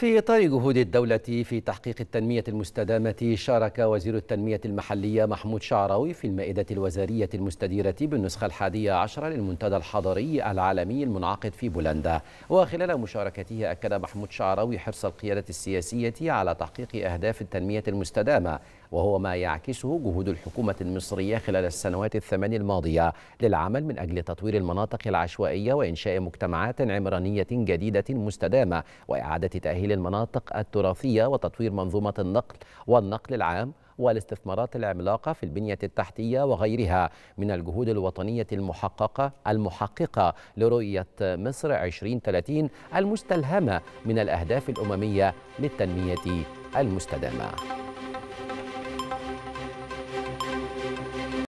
في إطار جهود الدولة في تحقيق التنمية المستدامة شارك وزير التنمية المحلية محمود شعراوي في المائدة الوزارية المستديرة بالنسخة الحادية عشرة للمنتدى الحضري العالمي المنعقد في بولندا وخلال مشاركته أكد محمود شعراوي حرص القيادة السياسية على تحقيق أهداف التنمية المستدامة وهو ما يعكسه جهود الحكومة المصرية خلال السنوات الثمان الماضية للعمل من أجل تطوير المناطق العشوائية وإنشاء مجتمعات عمرانية جديدة مستدامة وإعادة تأهيل تشغيل المناطق التراثية وتطوير منظومة النقل والنقل العام والاستثمارات العملاقة في البنية التحتية وغيرها من الجهود الوطنية المحققة المحققة لرؤية مصر 2030 المستلهمة من الأهداف الأممية للتنمية المستدامة.